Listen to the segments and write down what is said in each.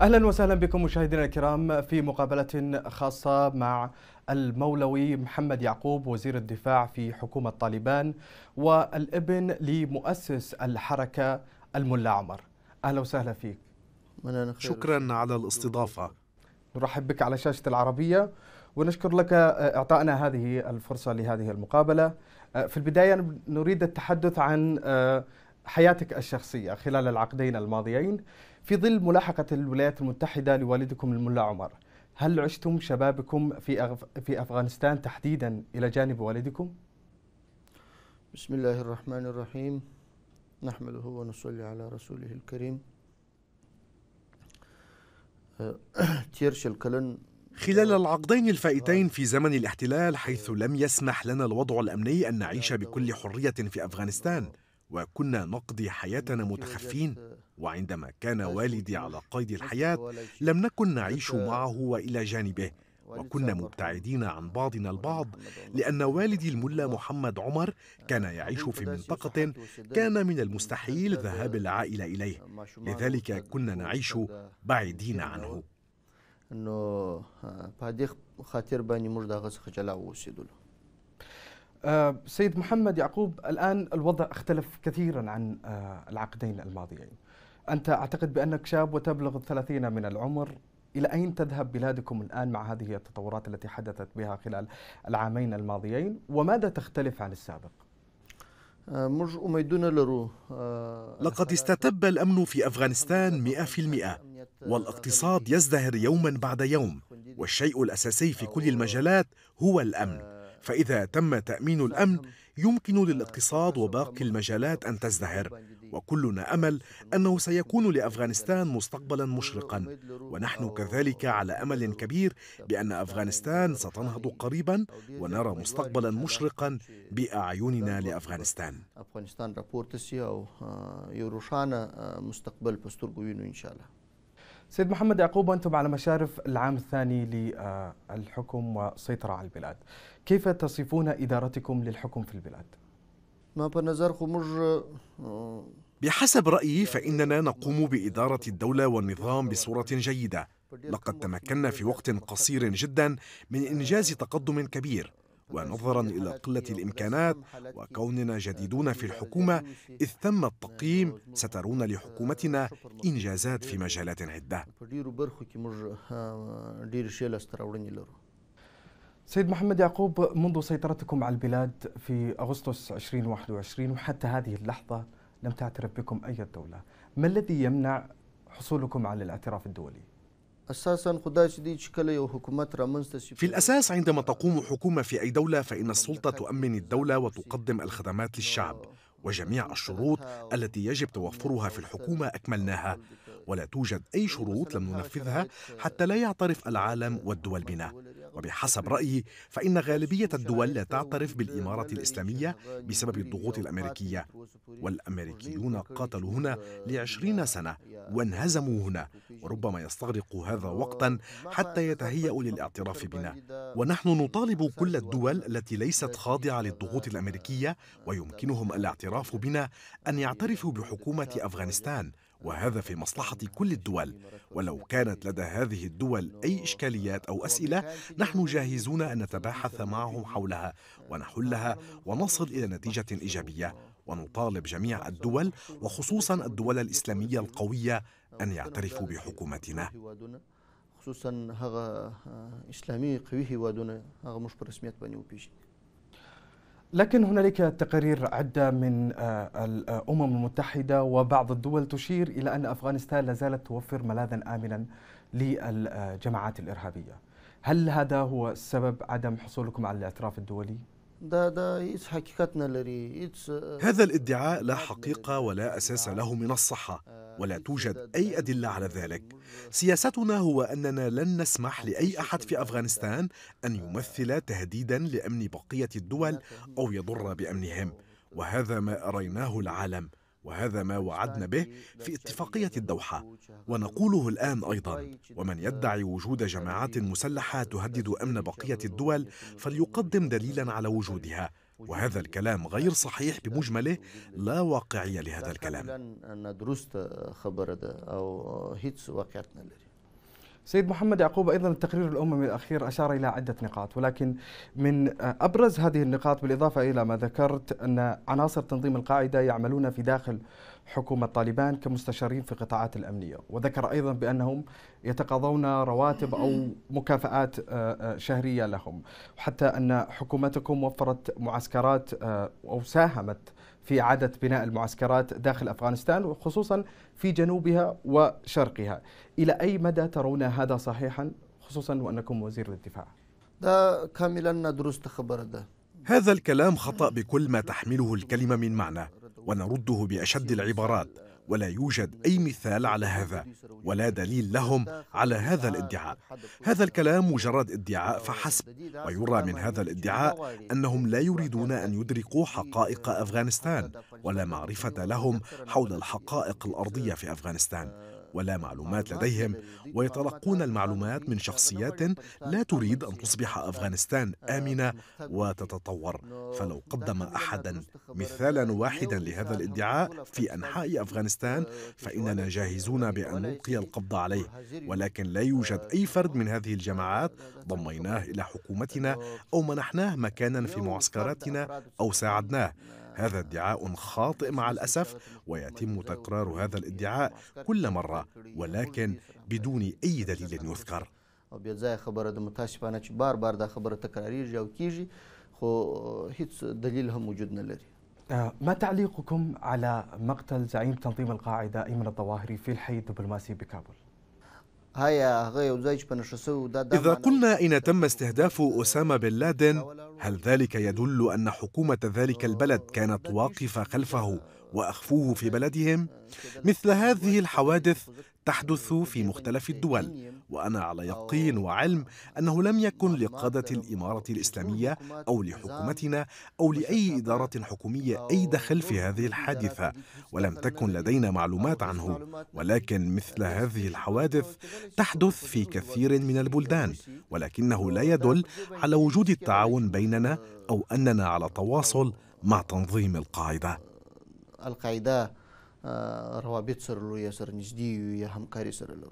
اهلا وسهلا بكم مشاهدينا الكرام في مقابله خاصه مع المولوي محمد يعقوب وزير الدفاع في حكومه طالبان والابن لمؤسس الحركه الملا عمر اهلا وسهلا فيك شكرا على الاستضافه نرحب بك على شاشه العربيه ونشكر لك اعطائنا هذه الفرصه لهذه المقابله في البدايه نريد التحدث عن حياتك الشخصيه خلال العقدين الماضيين في ظل ملاحقة الولايات المتحدة لوالدكم الملا عمر هل عشتم شبابكم في أغف... في أفغانستان تحديدا إلى جانب والدكم؟ بسم الله الرحمن الرحيم نحمده ونصلي على رسوله الكريم أه، خلال العقدين الفائتين آه. في زمن الاحتلال حيث لم يسمح لنا الوضع الامني ان نعيش بكل حريه في افغانستان وكنا نقضي حياتنا متخفين وعندما كان والدي على قيد الحياه لم نكن نعيش معه والى جانبه وكنا مبتعدين عن بعضنا البعض لأن والدي الملا محمد عمر كان يعيش في منطقة كان من المستحيل ذهاب العائلة إليه لذلك كنا نعيش بعيدين عنه آه، آه، سيد محمد يعقوب الآن الوضع اختلف كثيرا عن آه، العقدين الماضيين أنت أعتقد بأنك شاب وتبلغ الثلاثين من العمر إلى أين تذهب بلادكم الآن مع هذه التطورات التي حدثت بها خلال العامين الماضيين وماذا تختلف عن السابق؟ آه، لقد استتب الأمن في أفغانستان مئة في المئة والاقتصاد يزدهر يوما بعد يوم والشيء الأساسي في كل المجالات هو الأمن فإذا تم تأمين الأمن يمكن آه، للاقتصاد وباقي المجالات أن تزدهر وكلنا أمل أنه سيكون لأفغانستان مستقبلا مشرقا ونحن كذلك على أمل كبير بأن أفغانستان ستنهض قريبا ونرى مستقبلا مشرقا بأعيننا لأفغانستان أفغانستان آه، آه، مستقبل إن شاء الله سيد محمد يعقوب وانتم على مشارف العام الثاني للحكم والسيطره على البلاد كيف تصفون ادارتكم للحكم في البلاد ما آه، بحسب رايي فاننا نقوم باداره الدوله والنظام بصوره جيده لقد تمكنا في وقت قصير جدا من انجاز تقدم كبير ونظرا إلى قلة الإمكانات وكوننا جديدون في الحكومة إذ تم التقييم سترون لحكومتنا إنجازات في مجالات عدة سيد محمد يعقوب منذ سيطرتكم على البلاد في أغسطس 2021 وحتى هذه اللحظة لم تعترف بكم أي دولة ما الذي يمنع حصولكم على الاعتراف الدولي؟ اساسا في الاساس عندما تقوم حكومه في اي دوله فان السلطه تؤمن الدوله وتقدم الخدمات للشعب وجميع الشروط التي يجب توفرها في الحكومه اكملناها ولا توجد اي شروط لم ننفذها حتى لا يعترف العالم والدول بنا وبحسب رأيي فإن غالبية الدول لا تعترف بالإمارة الإسلامية بسبب الضغوط الأمريكية والأمريكيون قاتلوا هنا لعشرين سنة وانهزموا هنا وربما يستغرق هذا وقتا حتى يتهيأوا للاعتراف بنا ونحن نطالب كل الدول التي ليست خاضعة للضغوط الأمريكية ويمكنهم الاعتراف بنا أن يعترفوا بحكومة أفغانستان وهذا في مصلحة كل الدول ولو كانت لدى هذه الدول أي إشكاليات أو أسئلة نحن جاهزون أن نتباحث معهم حولها ونحلها ونصل إلى نتيجة إيجابية ونطالب جميع الدول وخصوصا الدول الإسلامية القوية أن يعترفوا بحكومتنا خصوصا هذا اسلامي قوي هیوادونه هغه موږ په رسمیت باندې لكن هنالك تقارير عدة من آه، الأمم المتحدة وبعض الدول تشير إلى أن أفغانستان لا زالت توفر ملاذا آمنا للجماعات الإرهابية هل هذا هو سبب عدم حصولكم على الاعتراف الدولي؟ آه، هذا الادعاء لا حقيقة ولا أساس له من الصحة آه، ولا توجد أي يعني أدلة على ذلك سياستنا هو أننا لن نسمح لأي أحد في أفغانستان أن آه، يمثل تهديدا لأمن بقية الدول أو يضر بأمنهم وهذا ما أريناه العالم وهذا ما وعدنا به في اتفاقية الدوحة ونقوله الآن أيضا ومن يدعي وجود جماعات مسلحة تهدد أمن بقية الدول فليقدم دليلا على وجودها وهذا الكلام غير صحيح بمجمله لا واقعية لهذا الكلام سيد محمد يعقوب ايضا التقرير الاممي الاخير اشار الى عده نقاط ولكن من ابرز هذه النقاط بالاضافه الى ما ذكرت ان عناصر تنظيم القاعده يعملون في داخل حكومه طالبان كمستشارين في القطاعات الامنيه وذكر ايضا بانهم يتقاضون رواتب او مكافآت آه، آه، شهريه لهم وحتى ان حكومتكم وفرت معسكرات آه، او ساهمت في إعادة بناء المعسكرات داخل أفغانستان وخصوصا في جنوبها وشرقها إلى أي مدى ترون هذا صحيحا خصوصا وأنكم وزير الدفاع ده كاملا ندرس خبر ده هذا الكلام خطأ بكل ما تحمله الكلمة من معنى ونرده بأشد العبارات ولا يوجد أي مثال على هذا ولا دليل لهم على هذا الادعاء هذا الكلام مجرد ادعاء فحسب ويرى من هذا الادعاء أنهم لا يريدون أن يدركوا حقائق أفغانستان ولا معرفة لهم حول الحقائق الأرضية في أفغانستان ولا معلومات لديهم ويتلقون المعلومات من شخصيات لا تريد أن تصبح أفغانستان آمنة وتتطور فلو قدم أحدا مثالا واحدا لهذا الادعاء في أنحاء أفغانستان فإننا جاهزون بأن نلقي القبض عليه ولكن لا يوجد أي آه، فرد من آه، هذه آه، الجماعات ضميناه إلى حكومتنا أو منحناه مكانا في معسكراتنا أو ساعدناه هذا ادعاء خاطئ مع الأسف ويتم تكرار هذا الادعاء كل مرة ولكن بدون أي دليل يذكر ما تعليقكم على مقتل زعيم تنظيم القاعدة أيمن الظواهري في الحي الدبلوماسي بكابول؟ إذا قلنا إن تم استهداف أسامة بن لادن هل ذلك يدل أن حكومة ذلك البلد كانت واقفة خلفه وأخفوه في بلدهم؟ مثل هذه الحوادث تحدث في مختلف الدول وانا على يقين وعلم انه لم يكن لقاده الاماره الاسلاميه او لحكومتنا او لاي اداره حكوميه اي دخل في هذه الحادثه ولم تكن لدينا معلومات عنه ولكن مثل هذه الحوادث تحدث في كثير من البلدان ولكنه لا يدل على وجود التعاون بيننا او اننا على تواصل مع تنظيم القاعده القاعده آه، روابط سرلو يسر نجدي نږدې یو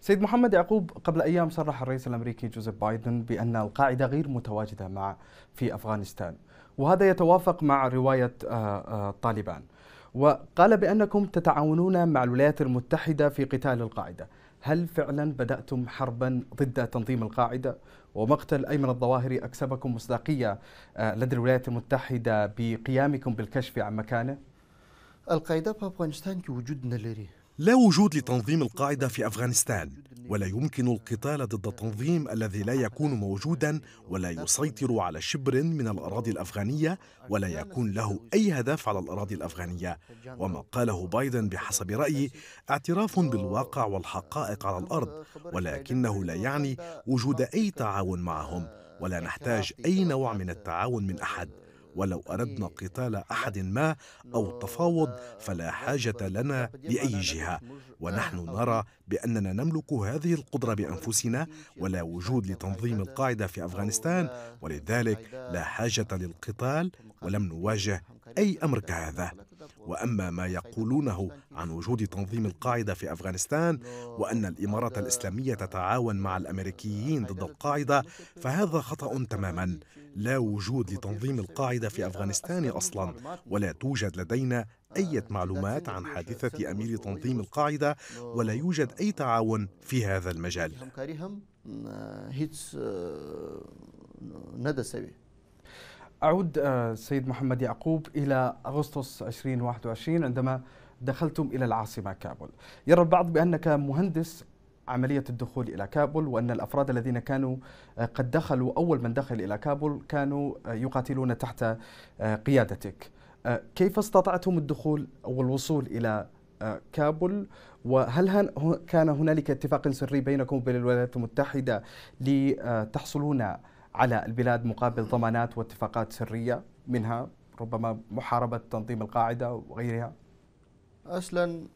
سيد محمد يعقوب قبل ايام صرح الرئيس الامريكي جوزيف بايدن بان القاعده غير متواجده مع في افغانستان وهذا يتوافق مع روايه آه، آه، طالبان وقال بانكم تتعاونون مع الولايات المتحده في قتال القاعده هل فعلا بداتم حربا ضد تنظيم القاعده ومقتل ايمن الظواهري اكسبكم مصداقيه لدى الولايات المتحده بقيامكم بالكشف عن مكانه القاعده في افغانستان کې وجود لا وجود لتنظيم القاعده في افغانستان ولا يمكن القتال ضد التنظيم الذي لا يكون موجودا ولا يسيطر على شبر من الاراضي الافغانيه ولا يكون له اي هدف على الاراضي الافغانيه وما قاله بايدن بحسب رايي اعتراف بالواقع والحقائق على الارض ولكنه لا يعني وجود اي تعاون معهم ولا نحتاج اي نوع من التعاون من احد ولو أردنا إيه. قتال أحد ما أو التفاوض فلا حاجة لنا لأي جهة ونحن نرى بأننا نملك هذه القدرة بأنفسنا ولا وجود لتنظيم القاعدة في أفغانستان ولذلك لا حاجة للقتال ولم نواجه أي أمر كهذا وأما ما يقولونه عن وجود تنظيم القاعدة في أفغانستان وأن الإمارة الإسلامية تتعاون مع الأمريكيين ضد القاعدة فهذا خطأ تماما لا وجود لتنظيم القاعدة في أفغانستان أصلا ولا توجد لدينا أي معلومات عن حادثة أمير تنظيم القاعدة ولا يوجد أي تعاون في هذا المجال أعود آه، سيد محمد يعقوب إلى أغسطس 2021 عندما دخلتم إلى العاصمة كابول يرى البعض بأنك مهندس عملية الدخول إلى كابول وأن الأفراد الذين كانوا آه، قد دخلوا أول من دخل إلى كابول كانوا آه، يقاتلون تحت آه، قيادتك كيف استطعتم الدخول أو الوصول إلى كابول وهل كان هنالك اتفاق سري بينكم وبين الولايات المتحدة لتحصلون على البلاد مقابل ضمانات واتفاقات سرية منها ربما محاربة تنظيم القاعدة وغيرها؟ أصلا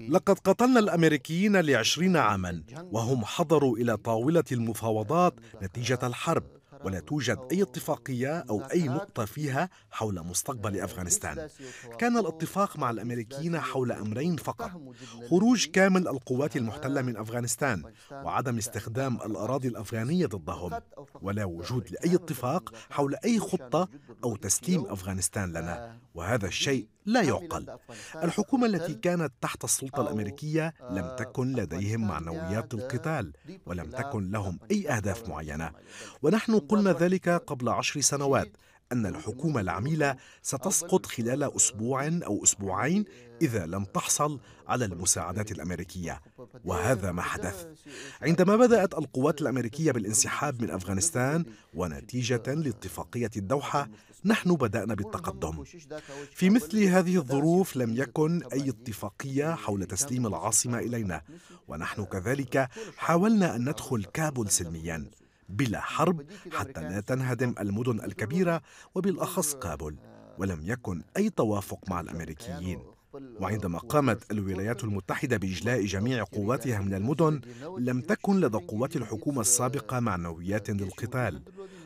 لقد قتلنا الامريكيين لعشرين عاما وهم حضروا الى طاوله المفاوضات نتيجه الحرب ولا توجد أي اتفاقية أو أي نقطة فيها حول مستقبل أفغانستان كان الاتفاق مع الأمريكيين حول أمرين فقط خروج كامل القوات المحتلة من أفغانستان وعدم استخدام الأراضي الأفغانية ضدهم ولا وجود لأي اتفاق حول أي خطة أو تسليم أفغانستان لنا وهذا الشيء لا يعقل الحكومة التي كانت تحت السلطة الأمريكية لم تكن لديهم معنويات القتال ولم تكن لهم أي أهداف معينة ونحن قلنا ذلك قبل عشر سنوات أن الحكومة العميلة ستسقط خلال أسبوع أو أسبوعين إذا لم تحصل على المساعدات الأمريكية وهذا ما حدث عندما بدأت القوات الأمريكية بالانسحاب من أفغانستان ونتيجة لاتفاقية الدوحة نحن بدأنا بالتقدم في مثل هذه الظروف لم يكن أي اتفاقية حول تسليم العاصمة إلينا ونحن كذلك حاولنا أن ندخل كابول سلمياً بلا حرب حتى لا تنهدم المدن الكبيرة وبالأخص كابول ولم يكن أي توافق مع الأمريكيين وعندما قامت الولايات المتحدة بإجلاء جميع قواتها من المدن لم تكن لدى قوات الحكومة السابقة معنويات للقتال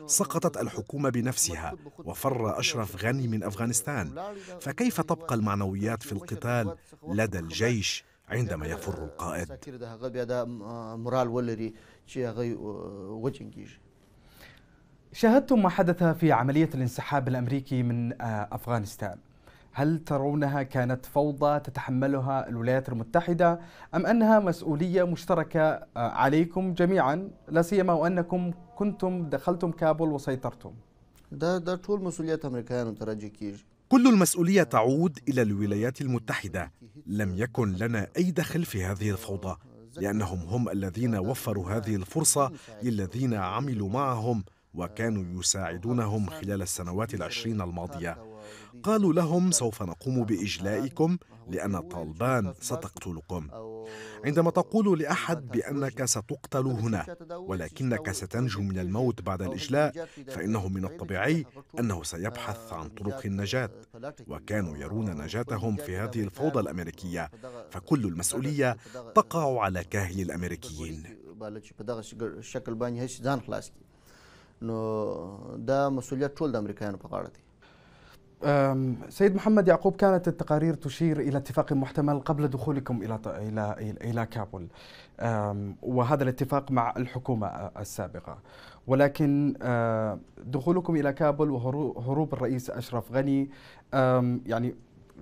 سقطت الحكومة بنفسها وفر أشرف غني من أفغانستان فكيف تبقى المعنويات في القتال لدى الجيش عندما يفر القائد شيء هغه وجنجيج شاهدتم ما حدث في عملية الانسحاب الأمريكي من آه، أفغانستان هل ترونها كانت فوضى تتحملها الولايات المتحدة أم أنها مسؤولية مشتركة آه، عليكم جميعا لا سيما وأنكم كنتم دخلتم كابول وسيطرتم ده ده طول مسؤولية أمريكان كل المسؤولية تعود إلى الولايات المتحدة لم يكن لنا أي دخل في هذه الفوضى لأنهم هم الذين وفروا هذه الفرصة للذين عملوا معهم وكانوا يساعدونهم خلال السنوات العشرين الماضية قالوا لهم سوف نقوم بإجلائكم لأن طالبان ستقتلكم عندما تقول لأحد بأنك ستقتل هنا ولكنك ستنجو من الموت بعد الإجلاء فإنه من الطبيعي أنه سيبحث عن طرق النجاة وكانوا يرون نجاتهم في هذه الفوضى الأمريكية فكل المسؤولية تقع على كاهل الأمريكيين نو دا ټول د امریکایانو په غاړه سيد محمد يعقوب كانت التقارير تشير الى اتفاق محتمل قبل دخولكم الى الى الى كابول وهذا الاتفاق مع الحكومه السابقه ولكن دخولكم الى كابول وهروب الرئيس اشرف غني يعني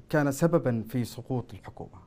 كان سببا في سقوط الحكومه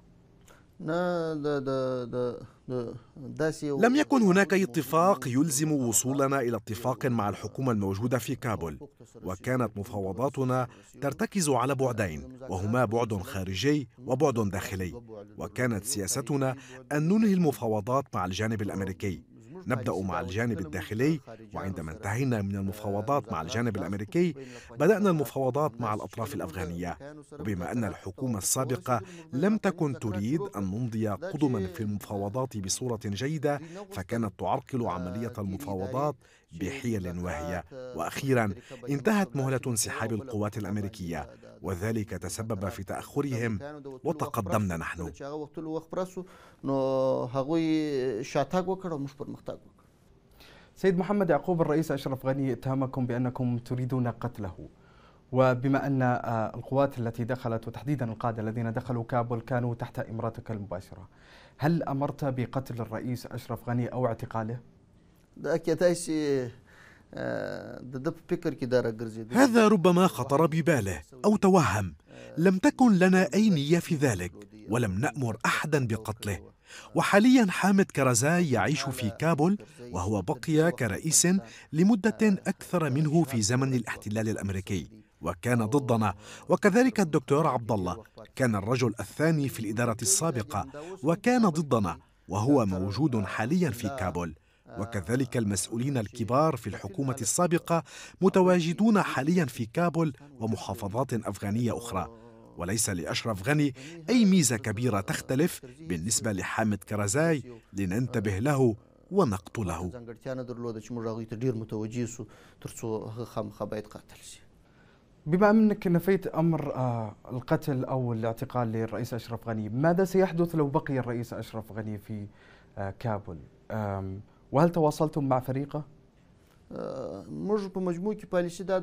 لم يكن هناك أي اتفاق يلزم وصولنا إلى اتفاق مع الحكومة الموجودة في كابول وكانت مفاوضاتنا ترتكز على بعدين وهما بعد خارجي وبعد داخلي وكانت سياستنا أن ننهي المفاوضات مع الجانب الأمريكي نبدأ مع الجانب الداخلي وعندما انتهينا من المفاوضات مع آه، الجانب الأمريكي بدأنا المفاوضات مع الأطراف الأفغانية وبما أن الحكومة السابقة لم تكن تريد أن نمضي قدما في المفاوضات بصورة جيدة فكانت تعرقل آه، عملية المفاوضات بحيل واهية واخيرا انتهت مهله انسحاب القوات الامريكيه وذلك تسبب في تاخرهم وتقدمنا نحن سيد محمد يعقوب الرئيس أشرف غني اتهمكم بأنكم تريدون قتله وبما أن آه، القوات التي دخلت وتحديدا القادة الذين دخلوا كابول كانوا تحت إمرتك المباشرة هل أمرت بقتل الرئيس أشرف غني أو اعتقاله؟ دا آه، هذا ربما خطر بباله أو توهم لم تكن لنا أي نية في ذلك ولم نأمر أحدا بقتله وحاليا حامد كرزاي يعيش في كابول وهو بقي كرئيس لمدة أكثر منه في زمن الاحتلال الأمريكي وكان ضدنا وكذلك الدكتور عبد الله كان الرجل الثاني في الإدارة السابقة وكان ضدنا وهو موجود حاليا في كابول وكذلك آه، المسؤولين الكبار في الحكومة السابقة متواجدون حاليا في كابول ومحافظات أفغانية أخرى وليس لأشرف غني أي ميزة كبيرة تختلف بالنسبة لحامد كرزاي لننتبه له ونقتله بما أنك نفيت أمر آه، القتل أو الاعتقال للرئيس أشرف غني ماذا سيحدث لو بقي الرئيس أشرف غني في آه، كابول؟ وهل تواصلتم مع فريقه؟ آه،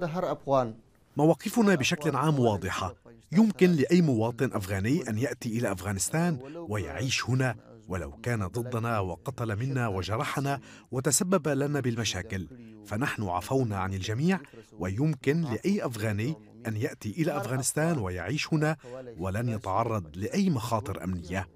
هر افغان مواقفنا بشكل عام واضحة يمكن لأي مواطن أفغاني أن يأتي إلى أفغانستان ويعيش هنا ولو كان ضدنا وقتل منا وجرحنا وتسبب لنا بالمشاكل فنحن عفونا عن الجميع ويمكن لأي أفغاني أن يأتي إلى أفغانستان ويعيش هنا ولن يتعرض لأي مخاطر أمنية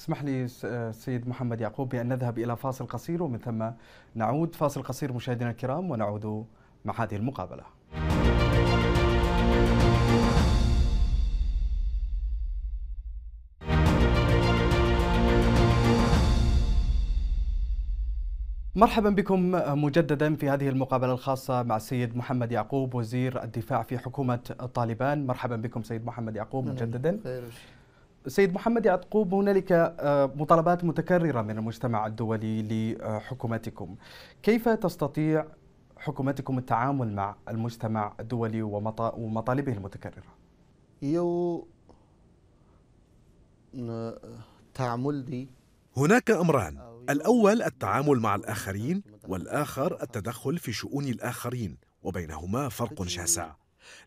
اسمح لي آه، سيد محمد يعقوب بأن نذهب إلى فاصل قصير ومن ثم نعود فاصل قصير مشاهدينا الكرام ونعود مع هذه المقابلة مرحبا بكم مجددا في هذه المقابله الخاصه مع السيد محمد يعقوب وزير الدفاع في حكومه طالبان مرحبا بكم سيد محمد يعقوب مجددا خير سيد محمد يعقوب هنالك آه، مطالبات متكررة من المجتمع الدولي لحكومتكم كيف تستطيع حكومتكم التعامل مع المجتمع الدولي ومطالبه المتكررة يو تعامل دي هناك أمران الأول التعامل مع الآخرين والآخر التدخل في شؤون الآخرين وبينهما فرق شاسع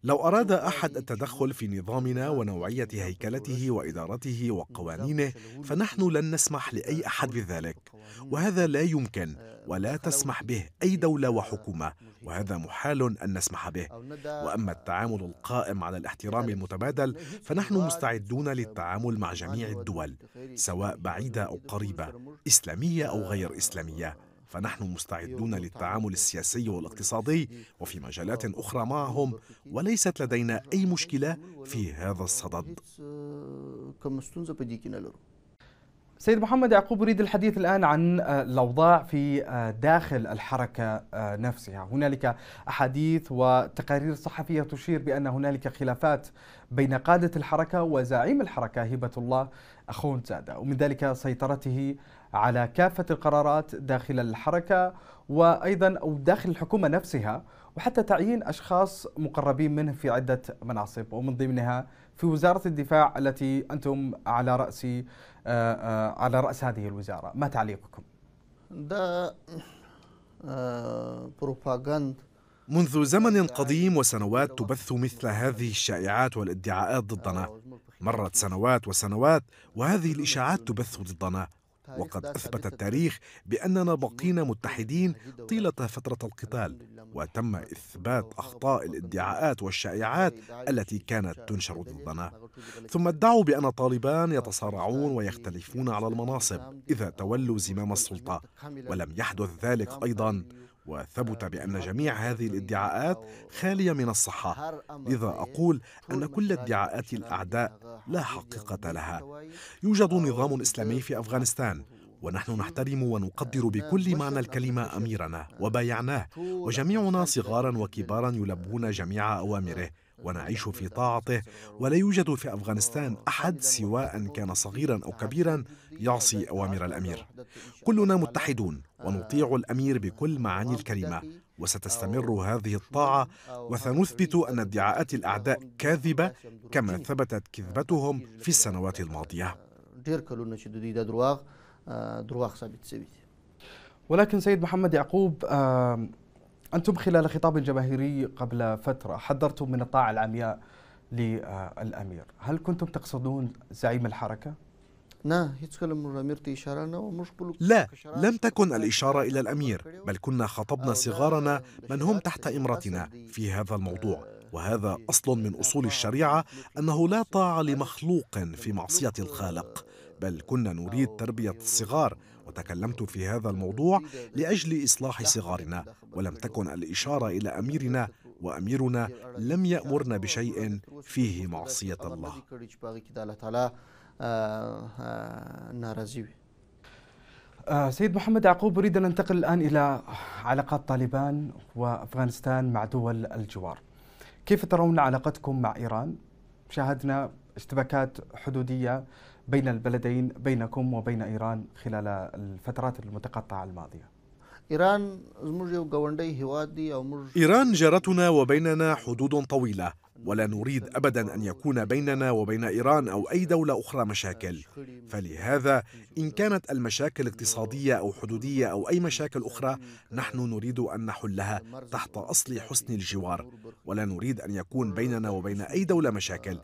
لو أراد أحد التدخل في نظامنا ونوعية هيكلته وإدارته وقوانينه فنحن لن نسمح لأي أحد بذلك وهذا لا يمكن ولا تسمح به أي دولة وحكومة وهذا محال أن نسمح به وأما التعامل القائم على الاحترام المتبادل فنحن مستعدون للتعامل مع جميع الدول سواء بعيدة أو قريبة إسلامية أو غير إسلامية فنحن مستعدون للتعامل السياسي والاقتصادي وفي آه، مجالات أخرى معهم وليست لدينا أي آه، مشكلة في هذا الصدد آه، سيد محمد يعقوب أريد الحديث الآن عن الأوضاع في داخل الحركة نفسها هنالك أحاديث وتقارير صحفية تشير بأن هنالك خلافات بين قادة الحركة وزعيم الحركة هبة الله أخون زادة ومن ذلك سيطرته على كافة القرارات داخل الحركة وأيضا أو داخل الحكومة نفسها وحتى تعيين أشخاص مقربين منه في عدة مناصب ومن ضمنها في وزارة الدفاع التي أنتم على رأس آه، آه، على رأس هذه الوزارة ما تعليقكم؟ ده آه، بروباغندا منذ زمن قديم وسنوات تبث مثل هذه الشائعات والادعاءات ضدنا مرت سنوات وسنوات وهذه الإشاعات تبث ضدنا وقد أثبت التاريخ بأننا بقينا متحدين طيلة فترة القتال وتم إثبات أخطاء الادعاءات والشائعات التي كانت تنشر ضدنا ثم ادعوا بأن طالبان يتصارعون ويختلفون على المناصب إذا تولوا زمام السلطة ولم يحدث ذلك أيضا وثبت بأن جميع هذه الادعاءات خالية من الصحة لذا أقول أن كل ادعاءات الأعداء لا حقيقة لها يوجد نظام إسلامي في أفغانستان ونحن نحترم ونقدر بكل معنى الكلمة أميرنا وبايعناه وجميعنا صغارا وكبارا يلبون جميع أوامره ونعيش في طاعته ولا يوجد في أفغانستان أحد سواء كان صغيرا أو كبيرا يعصي أوامر الأمير كلنا متحدون ونطيع الامير بكل معاني الكلمه وستستمر هذه الطاعه وسنثبت ان ادعاءات الاعداء كاذبه كما ثبتت كذبتهم في السنوات الماضيه ولكن سيد محمد يعقوب آه، أنتم خلال خطاب جماهيري قبل فترة حذرتم من الطاعة العمياء للأمير هل كنتم تقصدون زعيم الحركة؟ لا لم تكن الإشارة إلى الأمير بل كنا خطبنا صغارنا من هم تحت إمرتنا في هذا الموضوع وهذا أصل من أصول الشريعة أنه لا طاعة لمخلوق في معصية الخالق بل كنا نريد تربية الصغار وتكلمت في هذا الموضوع لأجل إصلاح صغارنا ولم تكن الإشارة إلى أميرنا وأميرنا لم يأمرنا بشيء فيه معصية الله آه، آه، نارازيوي آه، سيد محمد يعقوب أريد أن أنتقل الآن إلى علاقات طالبان وأفغانستان مع دول الجوار كيف ترون علاقتكم مع إيران؟ شاهدنا اشتباكات حدودية بين البلدين بينكم وبين إيران خلال الفترات المتقطعة الماضية إيران إيران جارتنا وبيننا حدود طويلة ولا نريد ابدا ان يكون بيننا وبين ايران او اي دوله اخرى مشاكل فلهذا ان كانت المشاكل اقتصاديه او حدوديه او اي مشاكل اخرى نحن نريد ان نحلها تحت اصل حسن الجوار ولا نريد ان يكون بيننا وبين اي دوله مشاكل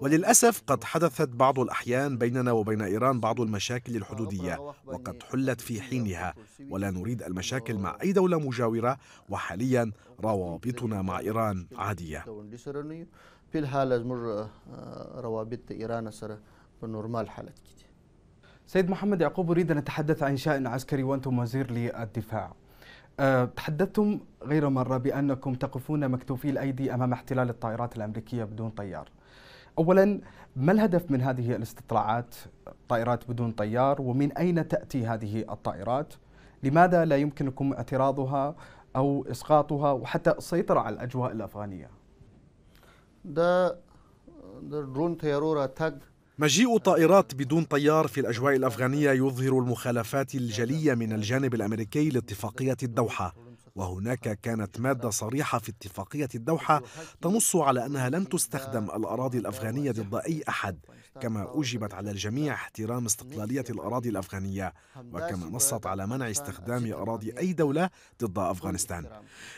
وللاسف قد حدثت بعض الاحيان بيننا وبين ايران بعض المشاكل الحدوديه وقد حلت في حينها ولا نريد المشاكل مع اي دوله مجاوره وحاليا روابطنا مع إيران عادية في الحالة مر روابط إيران سر نورمال حالة سيد محمد يعقوب أريد أن أتحدث عن شأن عسكري وأنتم وزير للدفاع أه، تحدثتم غير مرة بأنكم تقفون مكتوفي الأيدي أمام احتلال الطائرات الأمريكية بدون طيار أولا ما الهدف من هذه الاستطلاعات طائرات بدون طيار ومن أين تأتي هذه الطائرات لماذا لا يمكنكم اعتراضها او اسقاطها وحتى السيطره على الاجواء الافغانيه مجيء طائرات بدون طيار في الأجواء الأفغانية يظهر المخالفات الجلية من الجانب الأمريكي لاتفاقية الدوحة وهناك كانت مادة صريحة في اتفاقية الدوحة تنص على أنها لن تستخدم الأراضي الأفغانية ضد أي أحد كما أجبت على الجميع احترام استقلالية الأراضي الأفغانية وكما نصت على منع استخدام أراضي أي دولة ضد أفغانستان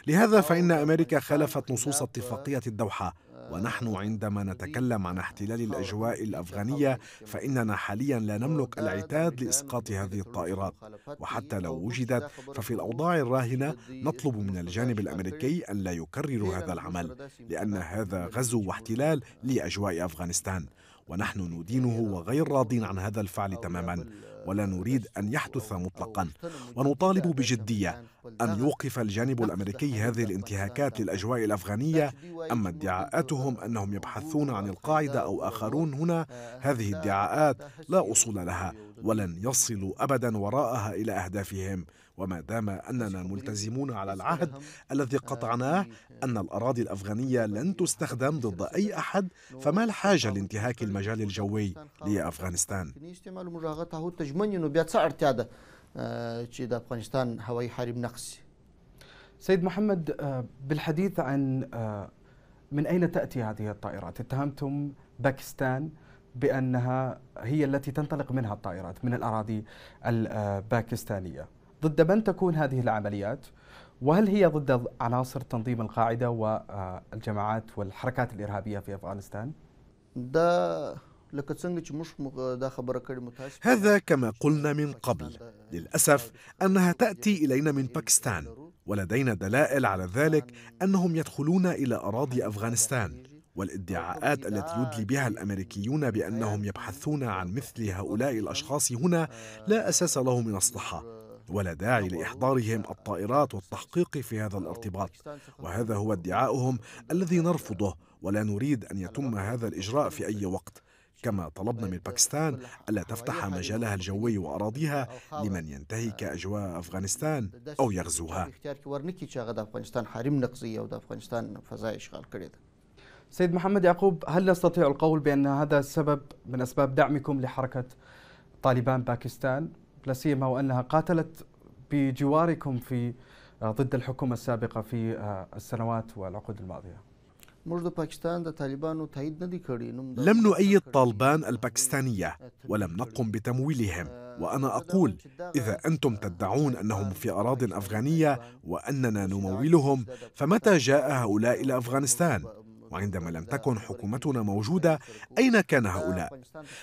لهذا فإن أمريكا خالفت نصوص اتفاقية الدوحة ونحن عندما نتكلم عن احتلال الاجواء الافغانيه فاننا حاليا لا نملك العتاد لاسقاط هذه الطائرات وحتى لو وجدت ففي الاوضاع الراهنه نطلب من الجانب الامريكي ان لا يكرر هذا العمل لان هذا غزو واحتلال لاجواء افغانستان ونحن ندينه وغير راضين عن هذا الفعل تماما ولا نريد أن يحدث مطلقا ونطالب بجدية أن يوقف الجانب الأمريكي هذه الانتهاكات للأجواء الأفغانية أما ادعاءاتهم أنهم يبحثون عن القاعدة أو آخرون هنا هذه ادعاءات لا أصول لها ولن يصلوا أبدا وراءها إلى أهدافهم وما دام أننا ملتزمون على العهد الذي قطعناه آه، إيه، إيه. أن الأراضي الأفغانية لن تستخدم ضد أي أحد فما الحاجة لانتهاك المجال الجوي لأفغانستان آه، سيد محمد آه، بالحديث عن من أين تأتي هذه الطائرات؟ اتهمتم باكستان بأنها هي التي تنطلق منها الطائرات من الأراضي الباكستانية ضد من تكون هذه العمليات؟ وهل هي ضد عناصر تنظيم القاعدة والجماعات والحركات الإرهابية في أفغانستان؟ ده هذا كما قلنا من قبل للأسف أنها تأتي إلينا من باكستان ولدينا دلائل على ذلك أنهم يدخلون إلى أراضي أفغانستان والادعاءات التي يدلي بها الامريكيون بانهم يبحثون عن مثل هؤلاء الاشخاص هنا لا اساس له من الصحه ولا داعي لإحضارهم الطائرات والتحقيق في هذا الارتباط وهذا هو ادعاؤهم الذي نرفضه ولا نريد أن يتم هذا الإجراء في أي وقت كما طلبنا من باكستان ألا تفتح مجالها الجوي وأراضيها لمن ينتهك أجواء أفغانستان أو يغزوها سيد محمد يعقوب هل نستطيع القول بأن هذا السبب من أسباب دعمكم لحركة طالبان باكستان لا سيما وانها قاتلت بجواركم في آه، ضد الحكومه السابقه في آه، السنوات والعقود الماضيه. لم نؤيد طالبان الباكستانية ولم نقم بتمويلهم وأنا أقول إذا أنتم تدعون أنهم في أراضٍ أفغانية وأننا نمولهم فمتى جاء هؤلاء إلى أفغانستان؟ وعندما لم تكن حكومتنا موجودة أين كان هؤلاء؟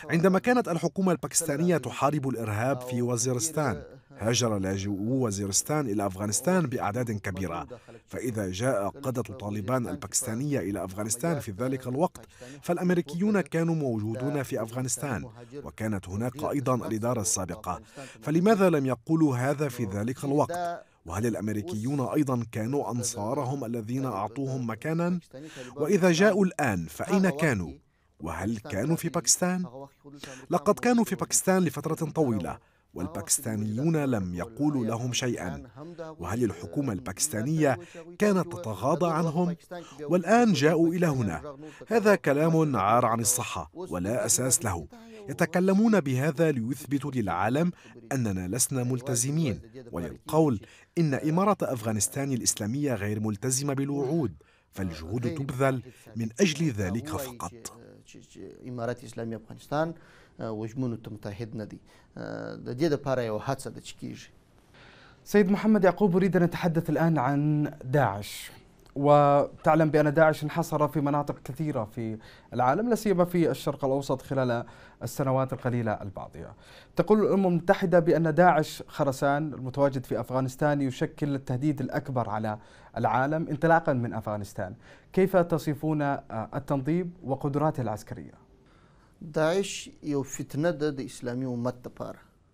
عندما كانت الحكومة الباكستانية تحارب الإرهاب في وزيرستان هاجر لاجئو وزيرستان إلى أفغانستان بأعداد كبيرة فإذا جاء قادة الطالبان الباكستانية إلى أفغانستان في ذلك الوقت فالأمريكيون كانوا موجودون في أفغانستان وكانت هناك أيضا الإدارة السابقة فلماذا لم يقولوا هذا في ذلك الوقت؟ وهل الامريكيون ايضا كانوا انصارهم الذين اعطوهم مكانا واذا جاءوا الان فاين كانوا وهل كانوا في باكستان لقد كانوا في باكستان لفتره طويله والباكستانيون لم يقولوا لهم شيئا وهل الحكومة الباكستانية كانت تتغاضى عنهم؟ والآن جاءوا إلى هنا هذا كلام عار عن الصحة ولا أساس له يتكلمون بهذا ليثبتوا للعالم أننا لسنا ملتزمين وللقول إن إمارة أفغانستان الإسلامية غير ملتزمة بالوعود فالجهود تبذل من أجل ذلك فقط آه، وجمونو ته متحد نه دي د دې لپاره یو هڅه د سيد محمد يعقوب أريد أن أتحدث الآن عن داعش وتعلم بأن داعش انحصر في مناطق كثيرة في العالم لا سيما في الشرق الأوسط خلال السنوات القليلة الماضية. تقول الأمم المتحدة بأن داعش خرسان المتواجد في أفغانستان يشكل التهديد الأكبر على العالم انطلاقا من أفغانستان. كيف تصفون التنظيم وقدراته العسكرية؟ داعش یو فتنه ده د اسلامي امت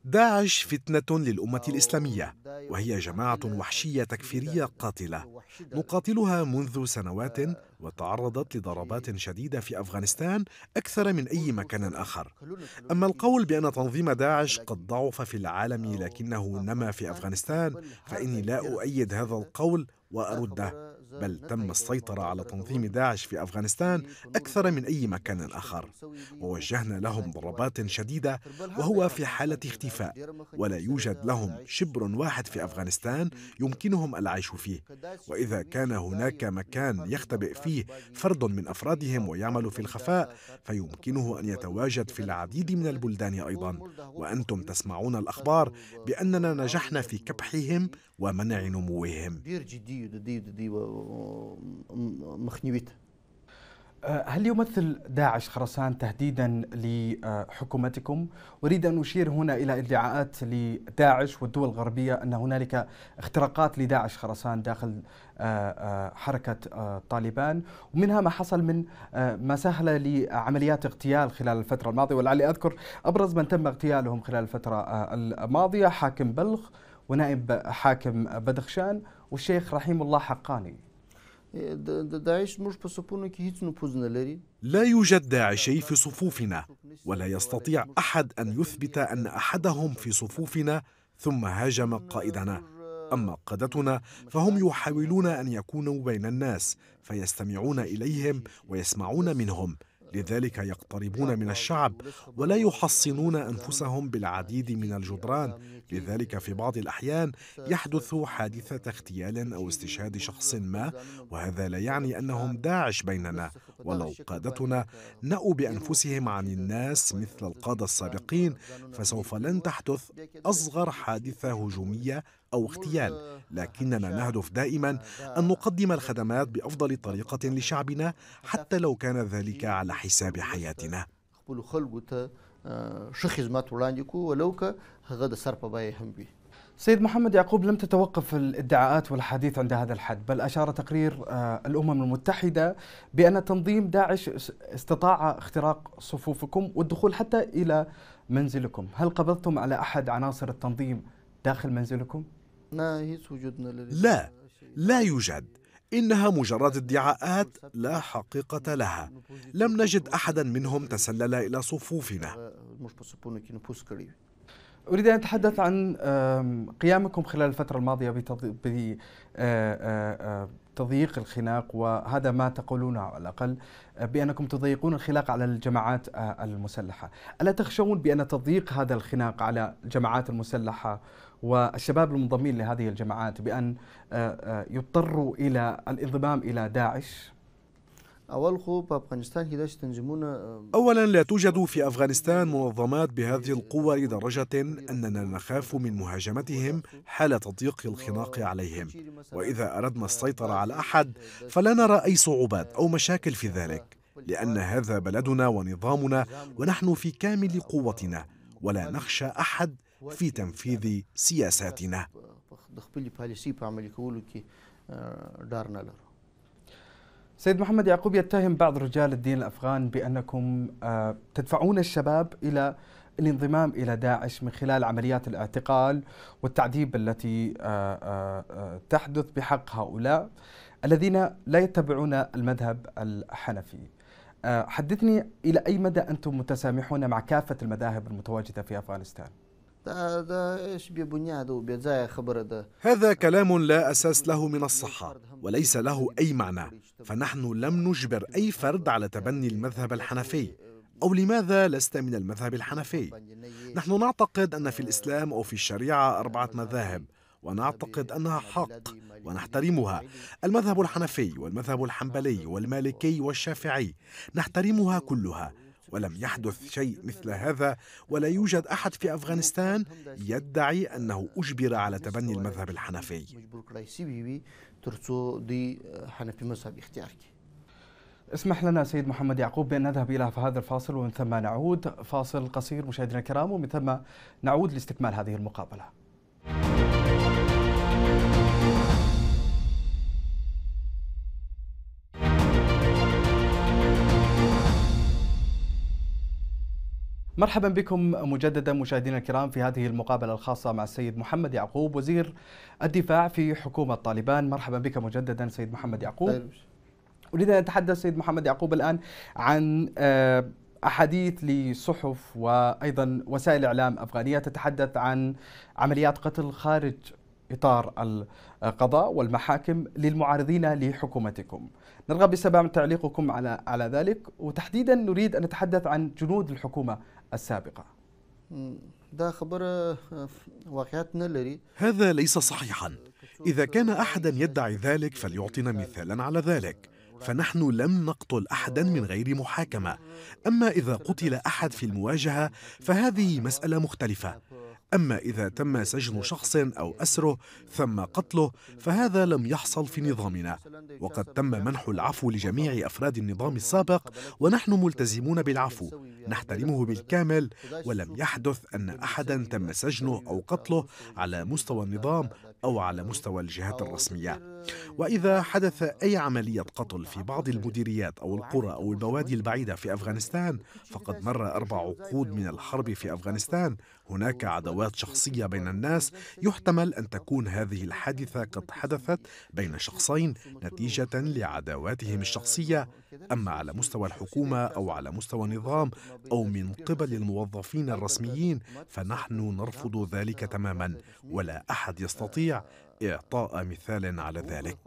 داعش فتنة للأمة الإسلامية وهي جماعة وحشية تكفيرية قاتلة نقاتلها منذ سنوات آه، وتعرضت لضربات شديدة في أفغانستان أكثر من أي مكان آخر أما القول بأن تنظيم داعش قد ضعف في العالم لكنه نما في أفغانستان فإني لا أؤيد هذا القول وأرده بل تم السيطرة على تنظيم داعش في أفغانستان أكثر من أي مكان آخر ووجهنا لهم ضربات شديدة وهو في حالة اختفاء ولا يوجد لهم شبر واحد في أفغانستان يمكنهم العيش فيه وإذا كان هناك مكان يختبئ فيه فرد من أفرادهم ويعمل في الخفاء فيمكنه أن يتواجد في العديد من البلدان أيضا وأنتم تسمعون الأخبار بأننا نجحنا في كبحهم ومنع نموهم جدية جدية مخنيويت أه، هل يمثل داعش خرسان تهديدا لحكومتكم؟ أريد أن أشير هنا إلى ادعاءات لداعش والدول الغربية أن هنالك اختراقات لداعش خرسان داخل أه، أه، حركة طالبان ومنها ما حصل من ما سهل لعمليات اغتيال خلال الفترة الماضية ولعلي أذكر أبرز من تم اغتيالهم خلال الفترة الماضية حاكم بلخ ونائب حاكم بدخشان والشيخ رحيم الله حقاني إيه، داعش مش لا يوجد داعشي في صفوفنا ولا يستطيع احد ان يثبت ان احدهم في صفوفنا ثم هاجم قائدنا اما قادتنا فهم يحاولون ان يكونوا بين الناس فيستمعون اليهم ويسمعون منهم لذلك يقتربون من الشعب ولا يحصنون أنفسهم بالعديد من الجدران لذلك في بعض الأحيان يحدث حادثة اغتيال أو استشهاد شخص ما وهذا لا يعني أنهم داعش بيننا ولو قادتنا نأوا بأنفسهم عن الناس مثل القادة السابقين فسوف لن تحدث أصغر حادثة هجومية أو اغتيال لكننا نهدف دائما أن نقدم الخدمات بأفضل طريقة لشعبنا حتى لو كان ذلك على حساب حياتنا آه، ولو هغه د سر په هم وي سيد محمد يعقوب لم تتوقف الادعاءات والحديث عند هذا الحد بل أشار تقرير آه، الأمم المتحدة بأن تنظيم داعش استطاع اختراق صفوفكم والدخول حتى إلى منزلكم هل قبضتم على أحد عناصر التنظيم داخل منزلكم؟ لا لا يوجد إنها مجرد ادعاءات لا حقيقة لها لم نجد أحدا منهم تسلل إلى صفوفنا أريد أن أتحدث عن قيامكم خلال الفترة الماضية بتضييق الخناق وهذا ما تقولونه على الأقل بأنكم تضيقون الخناق على الجماعات المسلحة ألا تخشون بأن تضييق هذا الخناق على الجماعات المسلحة والشباب المنضمين لهذه الجماعات بأن يضطروا إلى الانضمام إلى داعش آه، أولا لا توجد في أفغانستان منظمات بهذه القوة لدرجة أننا نخاف من مهاجمتهم حالة ضيق الخناق عليهم وإذا أردنا السيطرة على أحد فلا نرى أي صعوبات أو مشاكل في ذلك لأن هذا بلدنا ونظامنا ونحن في كامل قوتنا ولا نخشى أحد في تنفيذ سياساتنا سيد محمد يعقوب يتهم بعض رجال الدين الافغان بانكم آه، تدفعون الشباب الى الانضمام الى داعش من خلال عمليات الاعتقال والتعذيب التي آه، آه، تحدث بحق هؤلاء الذين لا يتبعون المذهب الحنفي. حدثني الى اي مدى انتم متسامحون مع كافه المذاهب المتواجده في افغانستان؟ هذا كلام لا أساس له من الصحة وليس له أي معنى فنحن لم نجبر أي فرد على تبني المذهب الحنفي أو لماذا لست من المذهب الحنفي؟ نحن نعتقد أن في الإسلام أو في الشريعة أربعة مذاهب ونعتقد أنها حق ونحترمها المذهب الحنفي والمذهب الحنبلي والمالكي والشافعي نحترمها كلها ولم يحدث شيء مثل هذا ولا يوجد أحد في أفغانستان يدعي أنه أجبر على تبني المذهب الحنفي اسمح لنا سيد محمد يعقوب بأن نذهب إلى هذا الفاصل ومن ثم نعود فاصل قصير مشاهدينا الكرام ومن ثم نعود لاستكمال هذه المقابلة مرحبا بكم مجددا مشاهدينا الكرام في هذه المقابله الخاصه مع السيد محمد يعقوب وزير الدفاع في حكومه طالبان مرحبا بك مجددا سيد محمد يعقوب اريد ان اتحدث سيد محمد يعقوب الان عن آه، احاديث لصحف وايضا وسائل اعلام افغانيه تتحدث عن عمليات قتل خارج اطار القضاء والمحاكم للمعارضين لحكومتكم. نرغب بسماع تعليقكم على على ذلك وتحديدا نريد ان نتحدث عن جنود الحكومه السابقة خبر آه، هذا ليس صحيحا إذا كان أحدا يدعي ذلك فليعطنا مثالا على ذلك فنحن لم نقتل احدا من غير محاكمه اما اذا قتل احد في المواجهه فهذه مساله مختلفه أما إذا تم سجن شخص أو أسره ثم قتله فهذا لم يحصل في نظامنا وقد تم منح العفو لجميع أفراد النظام السابق ونحن ملتزمون بالعفو نحترمه بالكامل ولم يحدث أن أحدا تم سجنه أو قتله على مستوى النظام أو على مستوى الجهات الرسمية وإذا حدث أي عملية قتل في بعض المديريات أو القرى أو البوادي البعيدة في أفغانستان فقد مر أربع عقود من الحرب في أفغانستان هناك عداوات شخصية بين الناس يحتمل أن تكون هذه الحادثة قد حدثت بين شخصين نتيجة لعداواتهم الشخصية أما على مستوى الحكومة أو على مستوى النظام أو من قبل الموظفين الرسميين فنحن نرفض ذلك تماما ولا أحد يستطيع إعطاء مثال على ذلك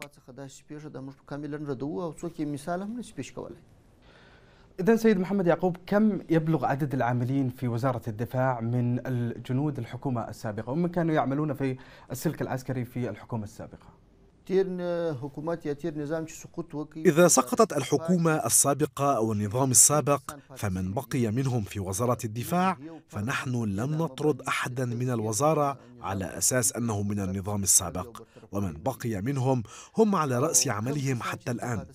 إذا سيد محمد يعقوب كم يبلغ عدد العاملين في وزارة الدفاع من الجنود الحكومة السابقة ومن كانوا يعملون في السلك العسكري في الحكومة السابقة؟ إذا سقطت الحكومة السابقة أو النظام السابق فمن بقي منهم في وزارة الدفاع فنحن لم نطرد أحدا من الوزارة على أساس أنه من النظام السابق ومن بقي منهم هم على رأس عملهم حتى الآن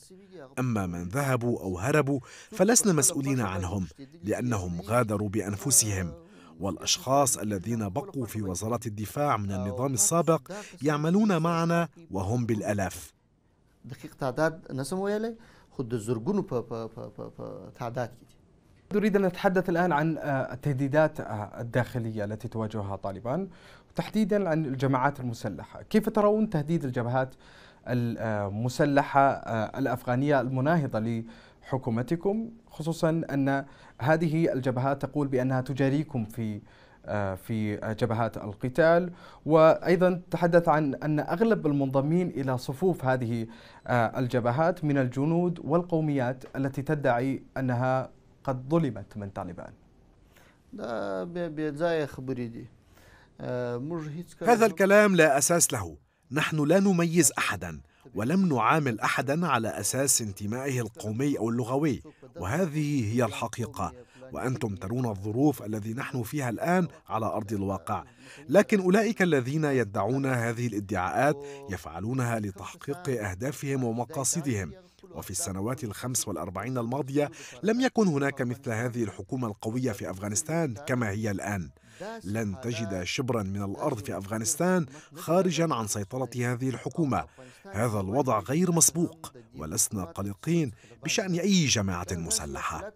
أما من ذهبوا أو هربوا فلسنا مسؤولين عنهم لأنهم غادروا بأنفسهم والأشخاص الذين بقوا في وزارة الدفاع من النظام السابق يعملون معنا وهم بالألاف دقيق تعداد نسمو يلي خد الزرقون تعداد نريد أن نتحدث الآن عن آه، التهديدات آه، الداخلية التي تواجهها طالبان وتحديدا عن الجماعات المسلحة كيف ترون تهديد الجبهات آه، المسلحة الأفغانية المناهضة لحكومتكم خصوصا أن هذه الجبهات تقول بأنها تجاريكم في آه، في آه، جبهات القتال وأيضا تحدث عن أن أغلب المنضمين إلى صفوف هذه آه، الجبهات من الجنود والقوميات التي تدعي أنها قد ظلمت من طالبان هذا الكلام لا أساس له نحن لا نميز أحدا ولم نعامل احدا على اساس انتمائه القومي او اللغوي وهذه هي الحقيقه وانتم ترون الظروف الذي نحن فيها الان على ارض الواقع لكن اولئك الذين يدعون هذه الادعاءات يفعلونها لتحقيق اهدافهم ومقاصدهم وفي السنوات الخمس والأربعين الماضية لم يكن هناك مثل هذه الحكومة القوية في أفغانستان كما هي الآن لن تجد شبرا من الأرض في أفغانستان خارجا عن سيطرة هذه الحكومة هذا الوضع غير مسبوق ولسنا قلقين بشأن أي جماعة مسلحة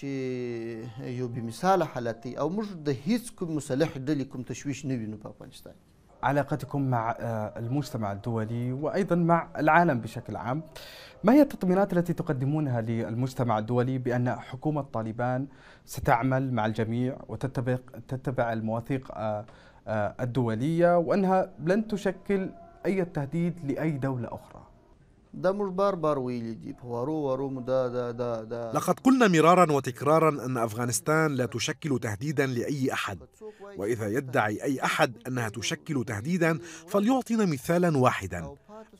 چې یو بې حالت او موږ د هیڅ کوم مسلح ډلې کوم تشویش نه وینو په افغانستان علاقتكم مع آه، المجتمع الدولي وايضا مع العالم بشكل عام. ما هي التطمينات التي تقدمونها للمجتمع الدولي بان حكومه طالبان ستعمل مع الجميع وتتبع تتبع المواثيق آه، آه، الدوليه وانها لن تشكل اي تهديد لاي دوله اخرى؟ ده مش باربر ويلي دي بوارو وارو دا دا دا دا لقد قلنا مرارا وتكرارا أن أفغانستان لا تشكل تهديدا لأي أحد وإذا يدعي أي أحد أنها تشكل تهديدا فليعطنا مثالا واحدا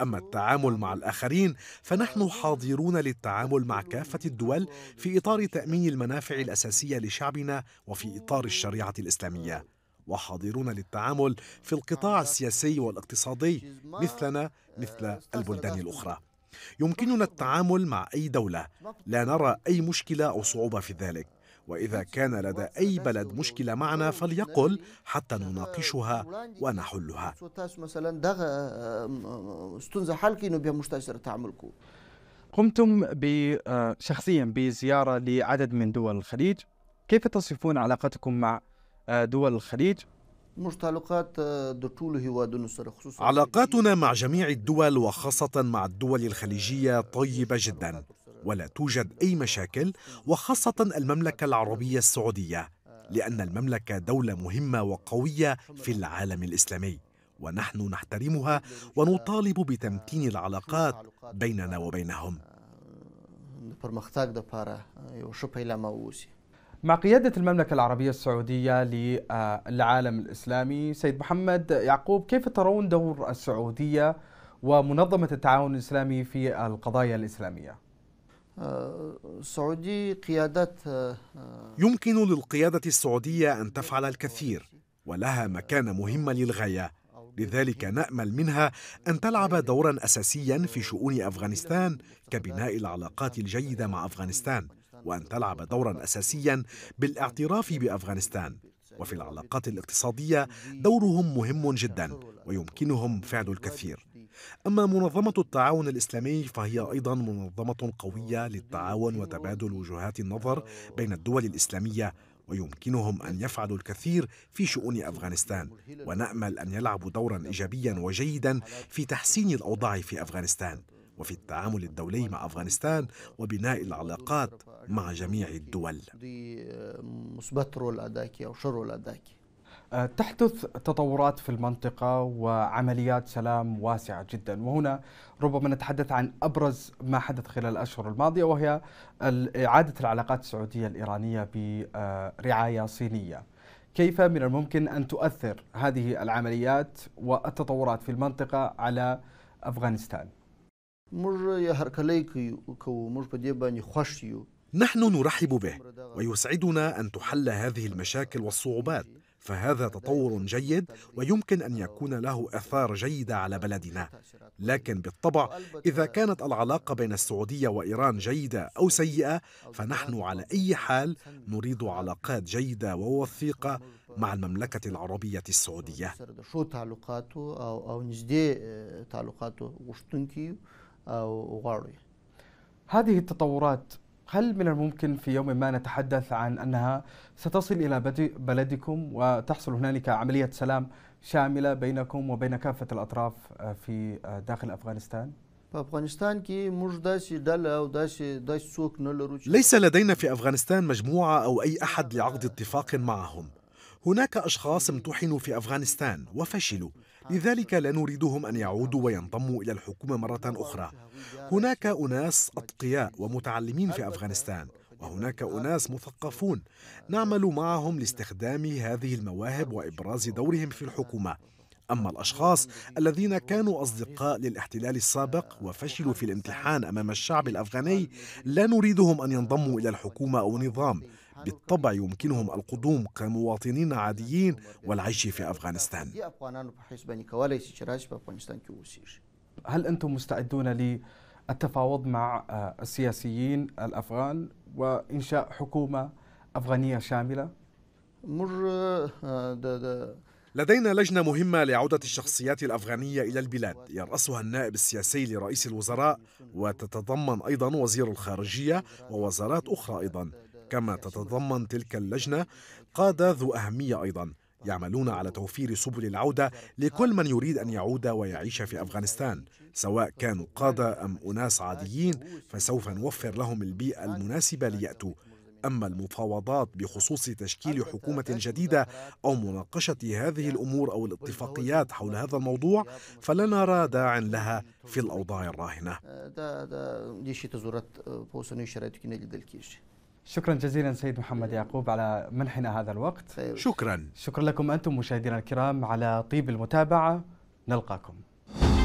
أما التعامل مع الآخرين فنحن حاضرون للتعامل مع كافة الدول في إطار تأمين المنافع الأساسية لشعبنا وفي إطار الشريعة الإسلامية وحاضرون للتعامل في القطاع السياسي والاقتصادي مثلنا مثل البلدان الأخرى يمكننا التعامل مع أي دولة لا نرى أي مشكلة أو صعوبة في ذلك وإذا كان لدى أي بلد مشكلة معنا فليقل حتى نناقشها ونحلها قمتم آه، شخصيا بزيارة لعدد من دول الخليج كيف تصفون علاقتكم مع آه، دول الخليج آه، علاقاتنا مع جميع الدول وخاصة مع الدول الخليجية طيبة جدا ولا توجد أي مشاكل وخاصة المملكة العربية السعودية لأن المملكة دولة مهمة وقوية في العالم الإسلامي ونحن نحترمها ونطالب بتمتين العلاقات بيننا وبينهم. آه، مع قيادة المملكة العربية السعودية للعالم آه، الإسلامي سيد محمد يعقوب كيف ترون دور السعودية ومنظمة التعاون الإسلامي في القضايا الإسلامية؟ آه، سعودي قيادات آه، يمكن للقيادة السعودية أن تفعل الكثير ولها مكانة مهمة للغاية لذلك نامل منها ان تلعب دورا اساسيا في شؤون افغانستان كبناء العلاقات الجيده مع افغانستان وأن تلعب دورا أساسيا بالاعتراف بأفغانستان وفي العلاقات الاقتصادية دورهم مهم جدا ويمكنهم فعل الكثير أما منظمة التعاون الإسلامي فهي أيضا منظمة قوية للتعاون وتبادل وجهات النظر بين الدول الإسلامية ويمكنهم أن يفعلوا الكثير في شؤون أفغانستان ونأمل أن يلعبوا دورا إيجابيا وجيدا في تحسين الأوضاع في أفغانستان وفي التعامل الدولي مع أفغانستان وبناء العلاقات مع جميع الدول تحدث تطورات في المنطقة وعمليات سلام واسعة جدا وهنا ربما نتحدث عن أبرز ما حدث خلال الأشهر الماضية وهي إعادة العلاقات السعودية الإيرانية برعاية صينية كيف من الممكن أن تؤثر هذه العمليات والتطورات في المنطقة على أفغانستان؟ نحن نرحب به ويسعدنا أن تحل هذه المشاكل والصعوبات فهذا تطور جيد ويمكن أن يكون له أثار جيدة على بلدنا لكن بالطبع إذا كانت العلاقة بين السعودية وإيران جيدة أو سيئة فنحن على أي حال نريد علاقات جيدة ووثيقة مع المملكة العربية السعودية وغاري هذه التطورات هل من الممكن في يوم ما نتحدث عن انها ستصل الى بلدكم وتحصل هنالك عمليه سلام شامله بينكم وبين كافه الاطراف آه، في آه، داخل افغانستان؟ افغانستان كي مش داسې ډله او داسې داسې څوک ليس لدينا في افغانستان مجموعه او اي احد لعقد اتفاق معهم هناك اشخاص امتحنوا في افغانستان وفشلوا لذلك لا نريدهم أن يعودوا وينضموا إلى الحكومة مرة أخرى هناك أناس أتقياء ومتعلمين في أفغانستان وهناك أناس مثقفون نعمل معهم لاستخدام هذه المواهب وإبراز دورهم في الحكومة أما الأشخاص الذين كانوا أصدقاء للاحتلال السابق وفشلوا في الامتحان أمام الشعب الأفغاني لا نريدهم أن ينضموا إلى الحكومة أو نظام بالطبع يمكنهم القدوم كمواطنين عاديين والعيش في أفغانستان هل أنتم مستعدون للتفاوض مع آه، السياسيين الأفغان وإنشاء حكومة أفغانية شاملة؟ آه، لدينا لجنة مهمة لعودة الشخصيات الأفغانية إلى البلاد يرأسها النائب السياسي لرئيس الوزراء وتتضمن أيضا وزير الخارجية ووزارات أخرى أيضا كما تتضمن تلك اللجنة قادة ذو أهمية أيضا يعملون على توفير سبل العودة لكل من يريد أن يعود ويعيش في أفغانستان سواء كانوا قادة أم أناس عاديين فسوف نوفر لهم البيئة المناسبة ليأتوا أما المفاوضات بخصوص تشكيل حكومة جديدة أو مناقشة هذه الأمور أو الاتفاقيات حول هذا الموضوع فلا نرى داع لها في الأوضاع الراهنة آه، شكرا جزيلا سيد محمد يعقوب على منحنا هذا الوقت شكرا شكرا لكم أنتم مشاهدينا الكرام على طيب المتابعة نلقاكم